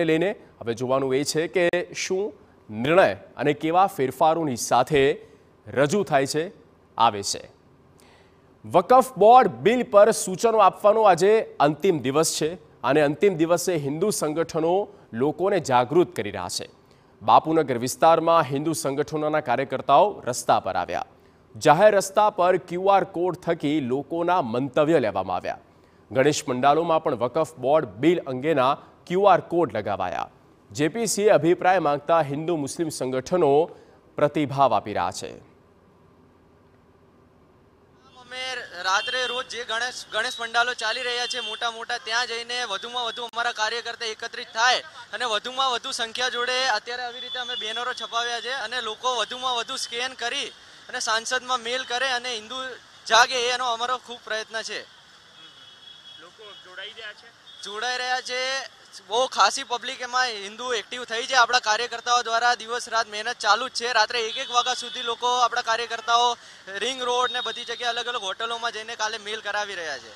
લઈને હવે જોવાનું એ છે કે શું નિર્ણય અને કેવા ફેરફારોની સાથે રજૂ થાય છે આવે છે વકફ બોર્ડ બિલ પર સૂચનો આપવાનો આજે અંતિમ દિવસ છે અને અંતિમ દિવસે હિન્દુ સંગઠનો લોકોને જાગૃત કરી રહ્યા છે બાપુનગર વિસ્તારમાં હિન્દુ સંગઠનોના કાર્યકર્તાઓ રસ્તા પર આવ્યા જાહેર રસ્તા પર ક્યુઆર કોડ થકી લોકોના મંતવ્ય લેવામાં આવ્યા ગણેશ પંડાલોમાં પણ વકફ બોર્ડ બિલ અંગેના ક્યુઆર કોડ લગાવાયા જેપીસીએ અભિપ્રાય માંગતા હિન્દુ મુસ્લિમ સંગઠનો પ્રતિભાવ આપી રહ્યા છે રાત્રે રોજ જે ગણેશ ગણેશ પંડાલો ચાલી રહ્યા છે મોટા મોટા ત્યાં જઈને વધુમાં વધુ અમારા કાર્યકર્તા એકત્રિત થાય અને વધુમાં વધુ સંખ્યા જોડે અત્યારે આવી રીતે અમે બેનરો છપાવ્યા છે અને લોકો વધુમાં વધુ સ્કેન કરી અને સાંસદમાં મેલ કરે અને હિન્દુ જાગે એનો અમારો ખૂબ પ્રયત્ન છે લોકો જોડાઈ રહ્યા છે જોડાઈ રહ્યા છે બહુ ખાસી પબ્લિક એમાં હિન્દુ એક્ટિવ થઈ છે આપણા કાર્યકર્તાઓ દ્વારા દિવસ રાત મહેનત ચાલુ જ છે રાત્રે એક એક વાગ્યા સુધી લોકો આપણા કાર્યકર્તાઓ રિંગ રોડ ને બધી જગ્યાએ અલગ અલગ હોટલોમાં જઈને કાલે મેલ કરાવી રહ્યા છે